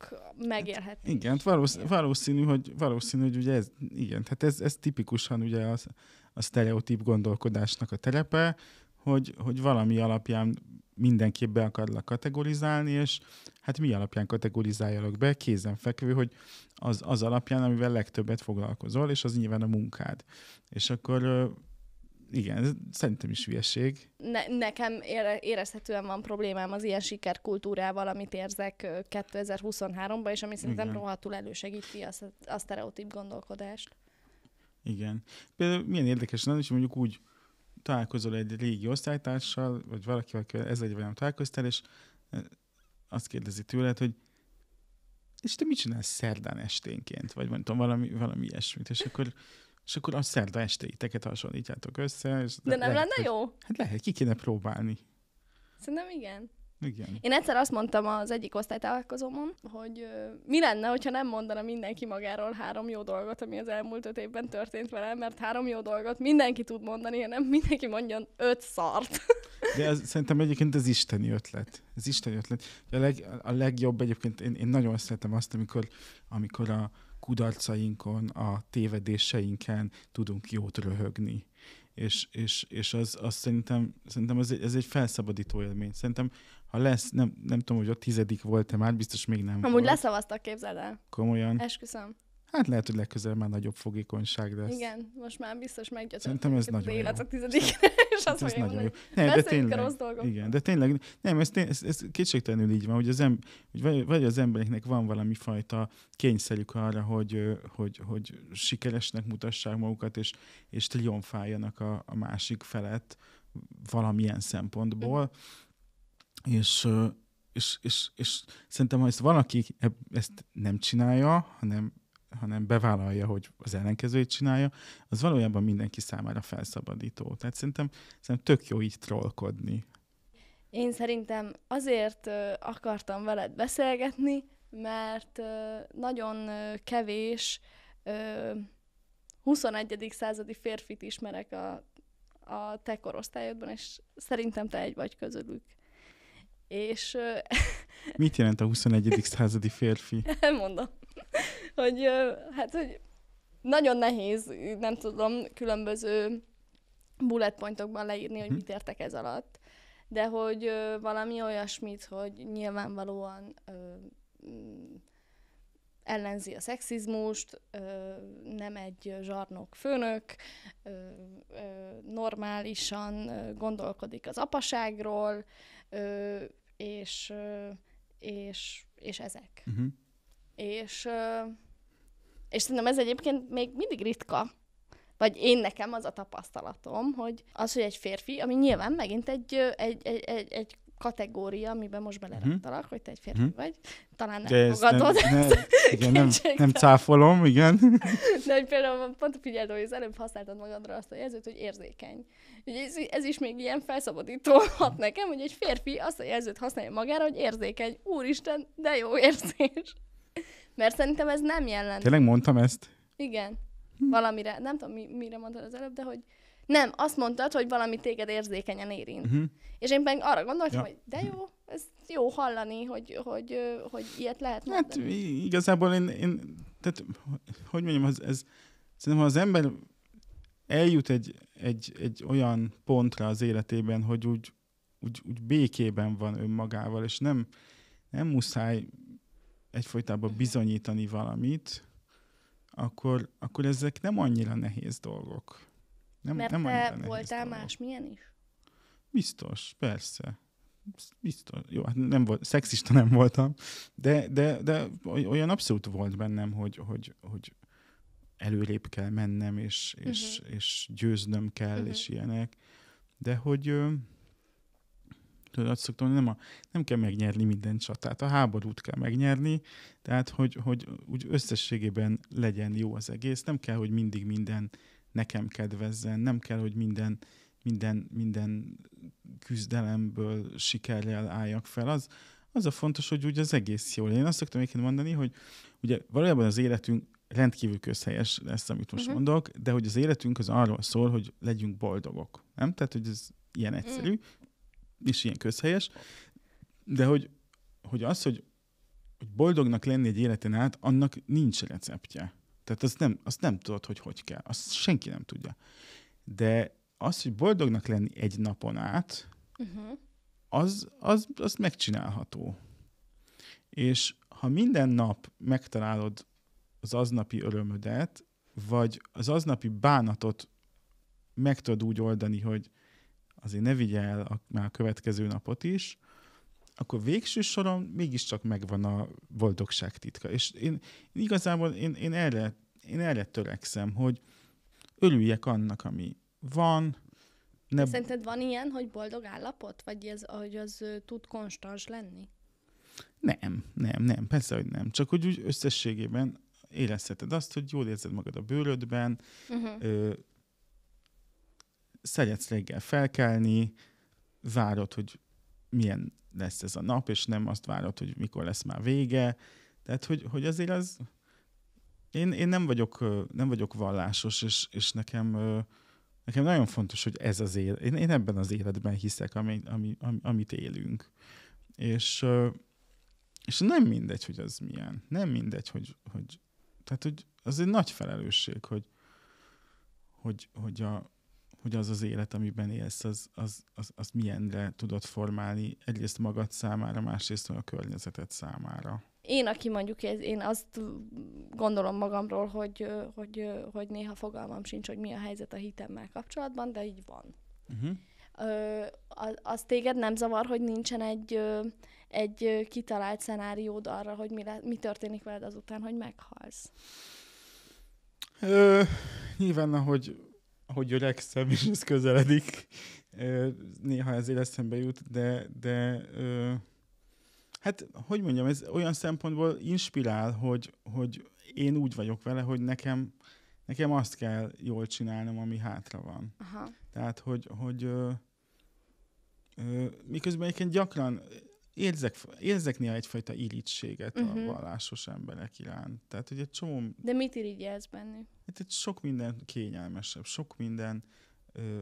megélhet. Hát, igen, hát valószínű, valószínű, hogy, valószínű, hogy ugye ez, igen, tehát ez, ez tipikusan ugye az, a sztereotíp gondolkodásnak a telepe, hogy, hogy valami alapján mindenképp be akarlak kategorizálni, és hát mi alapján kategorizáljalak be, kézenfekvő, hogy az, az alapján, amivel legtöbbet foglalkozol, és az nyilván a munkád. És akkor igen, szerintem is hülyeség. Ne, nekem ére, érezhetően van problémám az ilyen sikerkultúrával, amit érzek 2023-ban, és ami szerintem igen. rohadtul elősegíti a, a sztereotíp gondolkodást. Igen. Például milyen érdekes lenne, hogy mondjuk úgy találkozol egy régi osztálytársal, vagy valakivel, akivel ez egy velem találkoztál, és azt kérdezi tőled, hogy és te mit csinálsz szerdán esténként, vagy mondtam valami, valami ilyesmit, és akkor és akkor a szerda esteiteket hasonlítjátok össze. És De nem lehet, lenne jó? Hát lehet, ki kéne próbálni. Szerintem igen. Igen. Én egyszer azt mondtam az egyik osztálytalálkozómon, hogy ö, mi lenne, hogyha nem mondana mindenki magáról három jó dolgot, ami az elmúlt öt évben történt vele, mert három jó dolgot mindenki tud mondani, hanem mindenki mondjon öt szart. De ez, szerintem egyébként az isteni ötlet. Az isteni ötlet. A, leg, a legjobb egyébként, én, én nagyon szeretem azt, amikor, amikor a, kudarcainkon, a tévedéseinken tudunk jót röhögni. És, és, és az, az szerintem, szerintem ez egy, ez egy felszabadító élmény. Szerintem, ha lesz, nem, nem tudom, hogy a tizedik volt-e már, biztos még nem Amúgy volt. leszavaztak, képzeld el. Komolyan. Esküszöm. Hát lehet, hogy legközelebb már nagyobb fogékonyság lesz. Igen, most már biztos meggyötörtünk. Szerintem ez nagyon a tizedik, és azt ez nagyon jó. Nem, de tényleg, rossz dolgok. Igen, de tényleg, nem, ez, ez, ez kétségtelenül így van, hogy, az em, hogy vagy az embereknek van valami fajta kényszerük arra, hogy, hogy, hogy sikeresnek mutassák magukat, és, és triumfáljanak a, a másik felett valamilyen szempontból. Mm. És, és, és, és szerintem, ha ezt valaki ezt nem csinálja, hanem hanem bevállalja, hogy az ellenkezőjét csinálja, az valójában mindenki számára felszabadító. Tehát szerintem, szerintem tök jó így trollkodni. Én szerintem azért akartam veled beszélgetni, mert nagyon kevés 21. századi férfit ismerek a, a te korosztályodban, és szerintem te egy vagy közülük. És... Mit jelent a 21. századi férfi? Mondom, Hogy hát, hogy nagyon nehéz, nem tudom, különböző bullet pointokban leírni, hogy mhm. mit értek ez alatt. De hogy valami olyasmit, hogy nyilvánvalóan mm, ellenzi a szexizmust, ö, nem egy zsarnok főnök, ö, ö, normálisan gondolkodik az apaságról, ö, és, és, és ezek. Uh-huh. És, és szerintem ez egyébként még mindig ritka, vagy én nekem az a tapasztalatom, hogy az, hogy egy férfi, ami nyilván megint egy, egy, egy, egy, egy kategória, amiben most beleraktalak, hmm. hogy te egy férfi hmm. vagy. Talán nem De fogadod. Nem, nem, szóval igen, nem, nem cáfolom, igen. De hogy például pont figyeld, hogy az előbb használtad magadra azt a jelzőt, hogy érzékeny. ez, ez is még ilyen felszabadító hat nekem, hogy egy férfi azt a jelzőt használja magára, hogy érzékeny. Úristen, de jó érzés. Mert szerintem ez nem jelent. Tényleg mondtam ezt? Igen. Hmm. Valamire, nem tudom, mi, mire mondtad az előbb, de hogy nem, azt mondtad, hogy valami téged érzékenyen érint. Uh-huh. És én pedig arra gondoltam, ja. hogy de jó, ez jó hallani, hogy, hogy, hogy ilyet lehet Hát mondani. igazából én, én tehát, hogy mondjam, ez, ez szerintem, ha az ember eljut egy, egy, egy olyan pontra az életében, hogy úgy, úgy, úgy békében van önmagával, és nem, nem muszáj egyfolytában bizonyítani valamit, akkor, akkor ezek nem annyira nehéz dolgok. Nem, Mert nem te voltál milyen is? Biztos, persze. Biztos. Jó, hát nem volt, szexista nem voltam, de, de, de olyan abszolút volt bennem, hogy, hogy, hogy előrébb kell mennem, és, és, uh-huh. és győznöm kell, uh-huh. és ilyenek. De hogy tudod, azt szoktam, nem, a, nem kell megnyerni minden csatát, a háborút kell megnyerni, tehát hogy, hogy úgy összességében legyen jó az egész, nem kell, hogy mindig minden nekem kedvezzen, nem kell, hogy minden, minden, minden küzdelemből sikerrel álljak fel. Az, az a fontos, hogy úgy az egész jól. Én azt szoktam egyébként mondani, hogy ugye valójában az életünk rendkívül közhelyes lesz, amit most uh-huh. mondok, de hogy az életünk az arról szól, hogy legyünk boldogok. Nem? Tehát, hogy ez ilyen egyszerű, uh-huh. és ilyen közhelyes, de hogy, hogy az, hogy, hogy boldognak lenni egy életen át, annak nincs receptje. Tehát azt nem, azt nem tudod, hogy hogy kell. Azt senki nem tudja. De az, hogy boldognak lenni egy napon át, uh-huh. az, az, az megcsinálható. És ha minden nap megtalálod az aznapi örömödet, vagy az aznapi bánatot meg tudod úgy oldani, hogy azért ne vigyel a, már a következő napot is, akkor végső soron mégiscsak megvan a boldogság titka. És én, én igazából én, én, erre, én erre törekszem, hogy örüljek annak, ami van. Ne... Szerinted van ilyen, hogy boldog állapot? Vagy ez, hogy az tud konstans lenni? Nem, nem, nem, persze, hogy nem. Csak hogy úgy összességében érezheted azt, hogy jól érzed magad a bőrödben, uh-huh. ö, szeretsz reggel felkelni, várod, hogy milyen lesz ez a nap, és nem azt várod, hogy mikor lesz már vége. Tehát, hogy, hogy azért az... Én, én nem, vagyok, nem vagyok vallásos, és, és nekem, nekem nagyon fontos, hogy ez az élet. Én, én ebben az életben hiszek, ami, ami, ami, amit élünk. És, és nem mindegy, hogy az milyen. Nem mindegy, hogy, hogy tehát hogy az egy nagy felelősség, hogy, hogy, hogy a, hogy az az élet, amiben élsz, az, az, az, az milyenre tudod formálni egyrészt magad számára, másrészt a környezetet számára. Én, aki mondjuk, én azt gondolom magamról, hogy, hogy, hogy néha fogalmam sincs, hogy mi a helyzet a hitemmel kapcsolatban, de így van. Uh-huh. Ö, az, az téged nem zavar, hogy nincsen egy, egy kitalált szenáriód arra, hogy mi, le, mi történik veled azután, hogy meghalsz? Ö, nyilván, ahogy ahogy öregszem, és ez közeledik, néha ezért eszembe jut, de, de hát, hogy mondjam, ez olyan szempontból inspirál, hogy, hogy én úgy vagyok vele, hogy nekem, nekem azt kell jól csinálnom, ami hátra van. Aha. Tehát, hogy, hogy miközben egyébként gyakran érzek, érzek néha egyfajta irítséget uh-huh. a mhm. vallásos emberek iránt. Tehát, hogy egy csomó... De mit irigyelsz bennük? Hát itt sok minden kényelmesebb, sok minden, ö,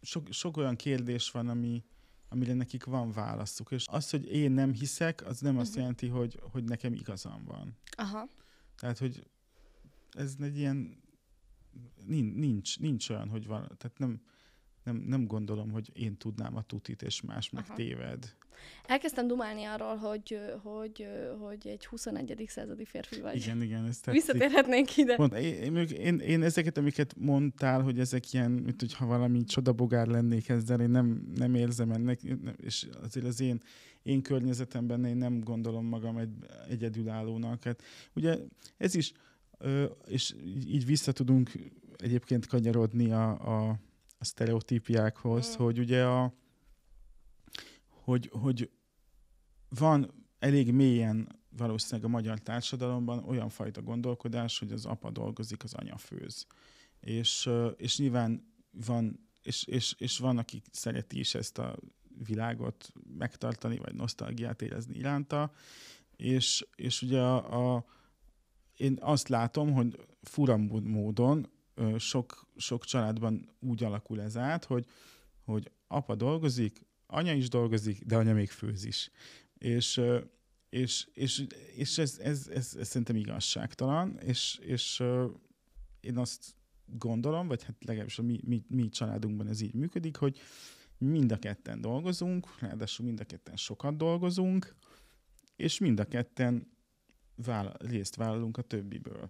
sok, sok olyan kérdés van, ami, amire nekik van válaszuk. És az, hogy én nem hiszek, az nem uh-huh. azt mhm. jelenti, hogy, hogy nekem igazam van. Aha. Tehát, hogy ez egy ilyen... Nincs, nincs olyan, hogy van... Tehát nem, nem, nem gondolom, hogy én tudnám a tutit, és más meg Aha. téved. Elkezdtem dumálni arról, hogy, hogy, hogy egy 21. századi férfi vagy. Igen, igen, ez tetszik. Visszatérhetnénk ide. Mond én, én, én, ezeket, amiket mondtál, hogy ezek ilyen, mint hogyha valami csodabogár lennék ezzel, én nem, nem érzem ennek, és azért az én, én környezetemben én nem gondolom magam egy, egyedülállónak. Hát, ugye ez is, és így vissza tudunk egyébként kanyarodni a, a, a sztereotípiákhoz, mm. hogy ugye a, hogy, hogy van elég mélyen valószínűleg a magyar társadalomban olyan fajta gondolkodás, hogy az apa dolgozik, az anya főz. És, és nyilván van, és, és, és van, aki szereti is ezt a világot megtartani, vagy nosztalgiát érezni iránta, és, és ugye a, a, én azt látom, hogy furam módon sok, sok családban úgy alakul ez át, hogy, hogy apa dolgozik, anya is dolgozik, de anya még főz is. És, és, és, és ez, ez, ez, ez szerintem igazságtalan, és, és én azt gondolom, vagy hát legalábbis a mi, mi, mi családunkban ez így működik, hogy mind a ketten dolgozunk, ráadásul mind a ketten sokat dolgozunk, és mind a ketten vállal, részt vállalunk a többiből.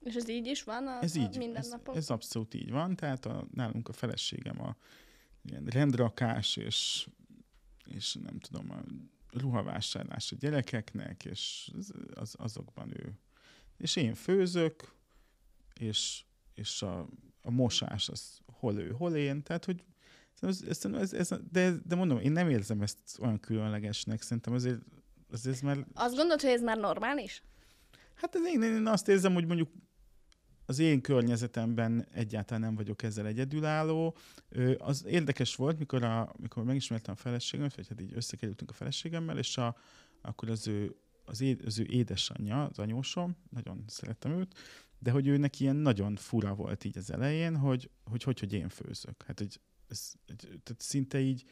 És ez így is van a, ez így, mindennapok? Ez, ez abszolút így van, tehát a, nálunk a feleségem a ilyen rendrakás, és, és nem tudom, a ruhavásárlás a gyerekeknek, és az, az, azokban ő. És én főzök, és, és a, a mosás az hol ő, hol én, tehát hogy ez, ez, ez, ez, de, de mondom, én nem érzem ezt olyan különlegesnek, szerintem azért, azért ez már... Azt gondolod, hogy ez már normális? Hát én, én azt érzem, hogy mondjuk az én környezetemben egyáltalán nem vagyok ezzel egyedülálló. Az érdekes volt, mikor, a, mikor megismertem a feleségemet, vagy hát így összekerültünk a feleségemmel, és a, akkor az ő, az, é, az ő édesanyja, az anyósom, nagyon szerettem őt, de hogy őnek ilyen nagyon fura volt így az elején, hogy hogy, hogy, hogy én főzök. Hát, hogy ez, tehát szinte így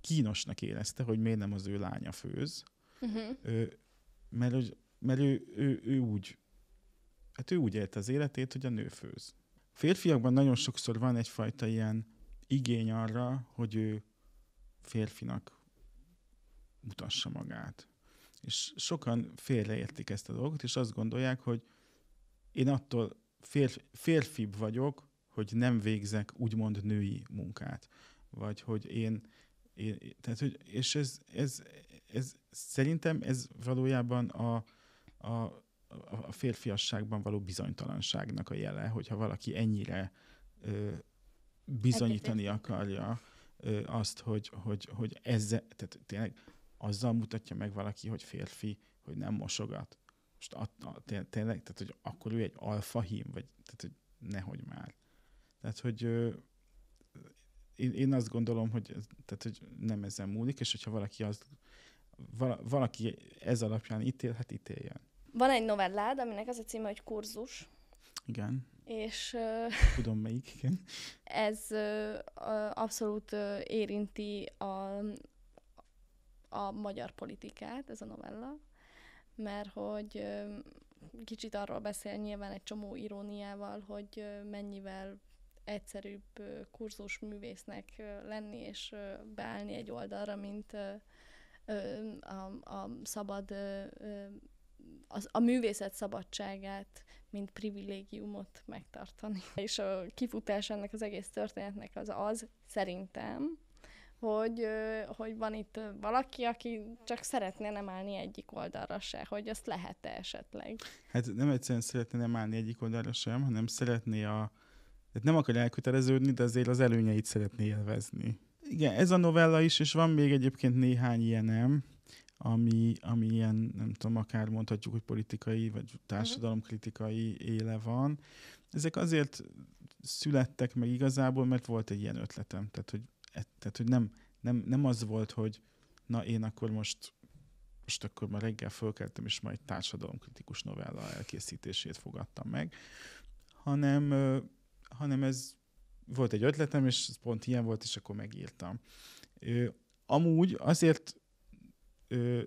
kínosnak érezte, hogy miért nem az ő lánya főz, uh-huh. Ö, mert, hogy, mert ő, ő, ő úgy Hát ő úgy élte az életét, hogy a nő főz. A férfiakban nagyon sokszor van egyfajta ilyen igény arra, hogy ő férfinak mutassa magát. És sokan félreértik ezt a dolgot, és azt gondolják, hogy én attól férf- férfibb vagyok, hogy nem végzek úgymond női munkát. Vagy hogy én, én tehát, hogy, és ez, ez, ez, szerintem ez valójában a, a a férfiasságban való bizonytalanságnak a jele, hogyha valaki ennyire ö, bizonyítani akarja ö, azt, hogy, hogy, hogy ezzel, tehát tényleg azzal mutatja meg valaki, hogy férfi, hogy nem mosogat. Most a, a, tényleg, tehát, hogy akkor ő egy alfahím, vagy tehát, hogy nehogy már. Tehát, hogy ö, én, én azt gondolom, hogy, tehát, hogy nem ezen múlik, és hogyha valaki az vala, valaki ez alapján ítél, hát ítéljen. Van egy novellád, aminek az a címe, hogy Kurzus. Igen. És... Tudom melyik, igen. Ez abszolút érinti a, a magyar politikát, ez a novella, mert hogy kicsit arról beszél nyilván egy csomó iróniával, hogy mennyivel egyszerűbb kurzus művésznek lenni és beállni egy oldalra, mint a, a szabad az, a művészet szabadságát, mint privilégiumot megtartani. És a kifutás ennek az egész történetnek az az, szerintem, hogy, hogy van itt valaki, aki csak szeretne nem állni egyik oldalra se, hogy azt lehet-e esetleg. Hát nem egyszerűen szeretne nem állni egyik oldalra sem, hanem szeretné a... hát nem akar elköteleződni, de azért az előnyeit szeretné élvezni. Igen, ez a novella is, és van még egyébként néhány ilyenem ami, ami ilyen, nem tudom, akár mondhatjuk, hogy politikai vagy mhm. társadalomkritikai éle van. Ezek azért születtek meg igazából, mert volt egy ilyen ötletem. Tehát, hogy, e, tehát, hogy nem, nem, nem az volt, hogy na én akkor most most akkor ma reggel fölkeltem, és majd társadalomkritikus novella elkészítését fogadtam meg, hanem, hanem ez volt egy ötletem, és pont ilyen volt, és akkor megírtam. Amúgy azért ö,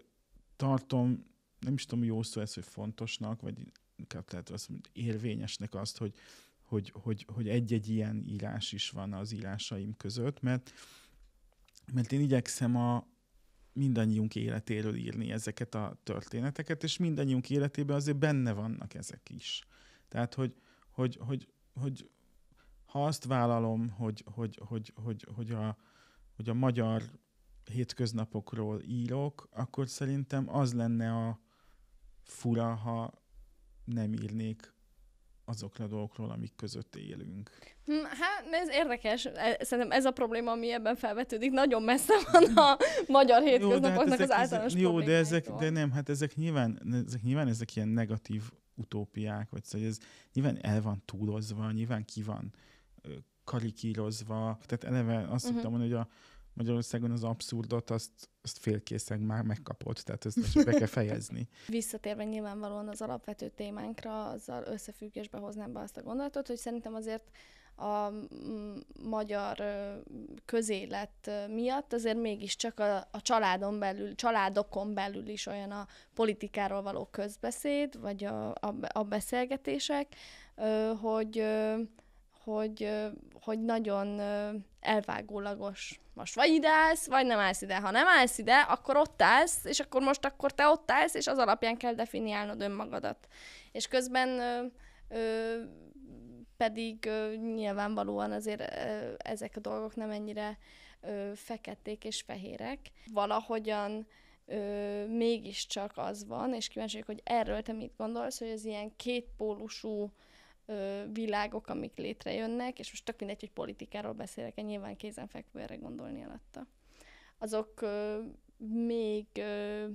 tartom, nem is tudom, jó szó ez, hogy fontosnak, vagy inkább lehet azt mondani, érvényesnek azt, hogy, hogy, hogy, hogy egy-egy ilyen írás is van az írásaim között, mert, mert én igyekszem a mindannyiunk életéről írni ezeket a történeteket, és mindannyiunk életében azért benne vannak ezek is. Tehát, hogy, hogy, hogy, hogy ha azt vállalom, hogy, hogy, hogy, hogy, hogy, a, hogy a magyar hétköznapokról írok, akkor szerintem az lenne a fura, ha nem írnék azokra a dolgokról, amik között élünk. Hm, hát, ez érdekes. E, szerintem ez a probléma, ami ebben felvetődik, nagyon messze van a magyar hát hétköznapoknak jó, hát ezek, az általános Jó, de ezek, de nem, hát ezek nyilván, ezek nyilván ezek ilyen negatív utópiák, vagy szóval ez nyilván el van túlozva, nyilván ki van karikírozva. Tehát eleve azt uh-huh. szoktam mondani, hogy a Magyarországon az abszurdot, azt, azt félkészen már megkapott, tehát ezt most be kell fejezni. Visszatérve nyilvánvalóan az alapvető témánkra, azzal összefüggésbe hoznám be azt a gondolatot, hogy szerintem azért a magyar közélet miatt azért mégiscsak a, a családon belül, családokon belül is olyan a politikáról való közbeszéd, vagy a, a, a beszélgetések, hogy hogy, hogy nagyon elvágólagos. Most vagy ide állsz, vagy nem állsz ide. Ha nem állsz ide, akkor ott állsz, és akkor most akkor te ott állsz, és az alapján kell definiálnod önmagadat. És közben ö, ö, pedig ö, nyilvánvalóan azért ö, ezek a dolgok nem ennyire ö, feketék és fehérek. Valahogyan ö, mégiscsak az van, és kíváncsi hogy erről te mit gondolsz, hogy az ilyen kétpólusú ö, világok, amik létrejönnek, és most tök mindegy, hogy politikáról beszélek, nyilván kézenfekvő erre gondolni alatta. Azok ö, még ö,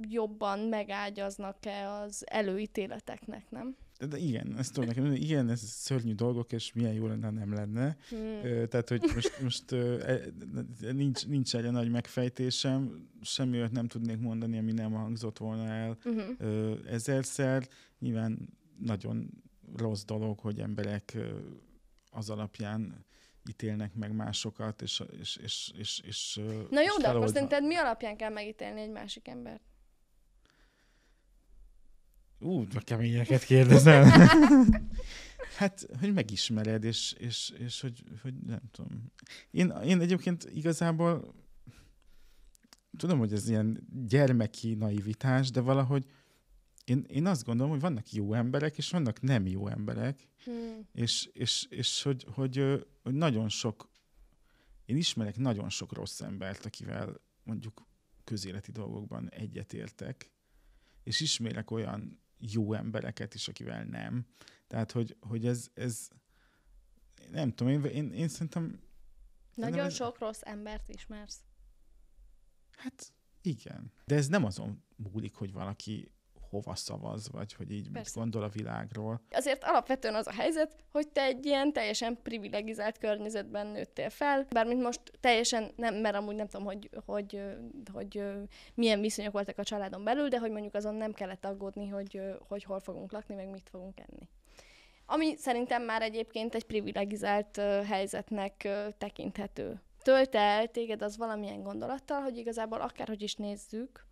jobban megágyaznak-e az előítéleteknek, nem? De, de igen, ezt tudom nekem, igen, ez szörnyű dolgok, és milyen jó lenne, nem lenne. Hmm. Tehát, hogy most, most e, e, nincs, nincs egy nagy megfejtésem, semmi olyat nem tudnék mondani, ami nem hangzott volna el uh-huh. ezerszer. Nyilván nagyon rossz dolog, hogy emberek az alapján ítélnek meg másokat, és, és, és, és, és Na jó, és de akkor szerinted mi alapján kell megítélni egy másik embert? Ú, de keményeket kérdezem. hát, hogy megismered, és, és, és hogy, hogy nem tudom. Én, én egyébként igazából tudom, hogy ez ilyen gyermeki naivitás, de valahogy én, én azt gondolom, hogy vannak jó emberek, és vannak nem jó emberek, hmm. és, és, és hogy, hogy, hogy nagyon sok, én ismerek nagyon sok rossz embert, akivel mondjuk közéleti dolgokban egyetértek, és ismerek olyan jó embereket is, akivel nem. Tehát, hogy, hogy ez, ez nem tudom, én, én, én szerintem... Nagyon ez... sok rossz embert ismersz. Hát igen. De ez nem azon múlik, hogy valaki hova szavaz, vagy hogy így Persze. mit gondol a világról. Azért alapvetően az a helyzet, hogy te egy ilyen teljesen privilegizált környezetben nőttél fel, bármint most teljesen nem, mert amúgy nem tudom, hogy, hogy, hogy, hogy milyen viszonyok voltak a családon belül, de hogy mondjuk azon nem kellett aggódni, hogy, hogy hol fogunk lakni, meg mit fogunk enni ami szerintem már egyébként egy privilegizált helyzetnek tekinthető. Tölt el téged az valamilyen gondolattal, hogy igazából akárhogy is nézzük,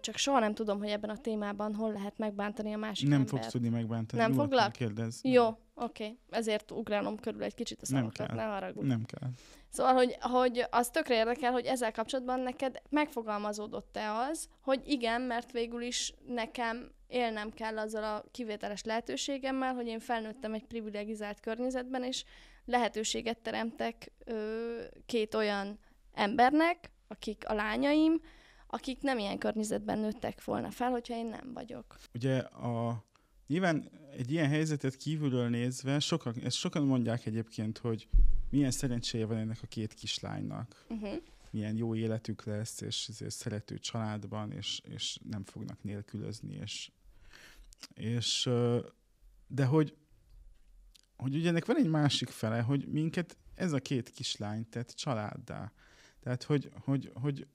csak soha nem tudom, hogy ebben a témában hol lehet megbántani a másik Nem embert. fogsz tudni megbántani. Nem foglak? Kérdez. Jó, oké. Okay. Ezért ugrálom körül egy kicsit a szavakat, nem, kell. ne haragudj. Nem kell. Szóval, hogy, hogy az tökre érdekel, hogy ezzel kapcsolatban neked megfogalmazódott-e az, hogy igen, mert végül is nekem élnem kell azzal a kivételes lehetőségemmel, hogy én felnőttem egy privilegizált környezetben, és lehetőséget teremtek ö, két olyan embernek, akik a lányaim, akik nem ilyen környezetben nőttek volna fel, hogyha én nem vagyok. Ugye a Nyilván egy ilyen helyzetet kívülről nézve, sokan, ezt sokan mondják egyébként, hogy milyen szerencséje van ennek a két kislánynak. Uh-huh. Milyen jó életük lesz, és ezért szerető családban, és, és nem fognak nélkülözni. És, és de hogy, hogy ugye ennek van egy másik fele, hogy minket ez a két kislány tett családdá. Tehát, hogy, hogy, hogy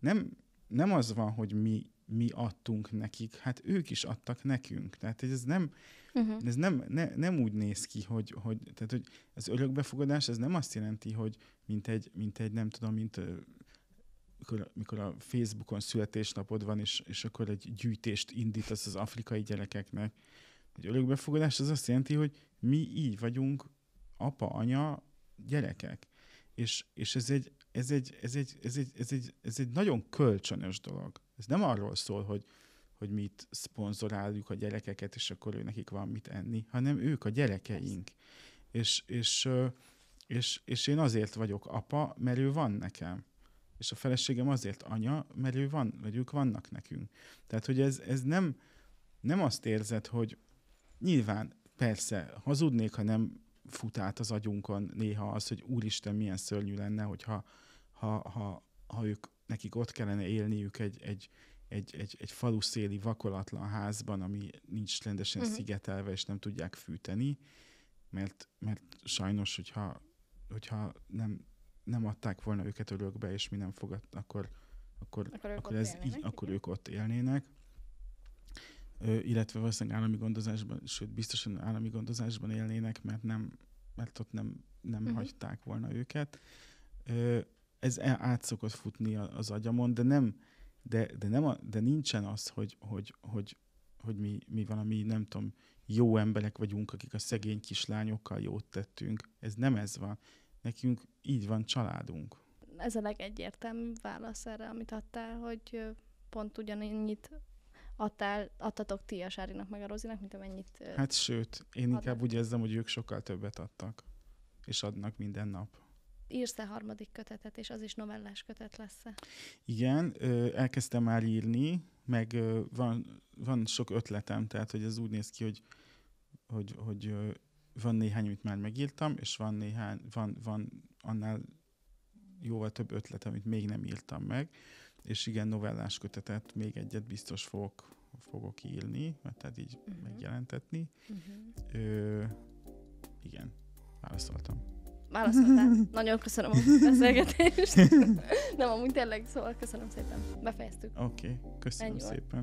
nem, nem az van, hogy mi, mi adtunk nekik, hát ők is adtak nekünk. Tehát ez nem, uh-huh. ez nem, ne, nem úgy néz ki, hogy, hogy, tehát, hogy az örökbefogadás ez nem azt jelenti, hogy mint egy, mint egy nem tudom, mint mikor, mikor a Facebookon születésnapod van, és, és akkor egy gyűjtést indítasz az afrikai gyerekeknek. Egy örökbefogadás az azt jelenti, hogy mi így vagyunk apa, anya, gyerekek. És, és ez egy, ez egy, ez, egy, ez, egy, ez, egy, ez egy nagyon kölcsönös dolog. Ez nem arról szól, hogy, hogy mit szponzoráljuk a gyerekeket, és akkor ő nekik van mit enni, hanem ők a gyerekeink. És, és, és, és én azért vagyok apa, mert ő van nekem. És a feleségem azért anya, mert ő van, vagy ők vannak nekünk. Tehát, hogy ez, ez nem, nem azt érzed, hogy nyilván persze hazudnék, ha nem fut át az agyunkon néha az, hogy úristen, milyen szörnyű lenne, hogyha ha, ha, ha ők, nekik ott kellene élniük egy, egy, egy, egy, egy faluszéli vakolatlan házban, ami nincs rendesen uh-huh. szigetelve, és nem tudják fűteni, mert, mert sajnos, hogyha, hogyha nem, nem adták volna őket örökbe, és mi nem fogadt, akkor, akkor, akkor, ők ez élnének, így, akkor ők ott élnének illetve valószínűleg állami gondozásban, sőt biztosan állami gondozásban élnének, mert nem, mert ott nem, nem uh-huh. hagyták volna őket. Ez e, át szokott futni az agyamon, de nem, de, de, nem a, de nincsen az, hogy, hogy, hogy, hogy mi, mi valami nem tudom, jó emberek vagyunk, akik a szegény kislányokkal jót tettünk. Ez nem ez van. Nekünk így van családunk. Ez a legegyértelműbb válasz erre, amit adtál, hogy pont ugyanennyit adtál, adtatok ti a Sárinak meg a Rozinak, mint amennyit... Hát sőt, én adnak. inkább úgy érzem, hogy ők sokkal többet adtak, és adnak minden nap. Írsz-e harmadik kötetet, és az is novellás kötet lesz -e? Igen, elkezdtem már írni, meg van, van sok ötletem, tehát hogy ez úgy néz ki, hogy, hogy, hogy van néhány, amit már megírtam, és van néhány, van, van annál jóval több ötlet, amit még nem írtam meg és igen, novellás kötetet még egyet biztos fogok, fogok írni, mert tehát így uh-huh. megjelentetni. Uh-huh. Ö, igen, válaszoltam. Válaszoltál. Nagyon köszönöm a beszélgetést. Nem, amúgy tényleg, szóval köszönöm szépen. Befejeztük. Oké, okay, köszönöm Ennyi szépen. Volt.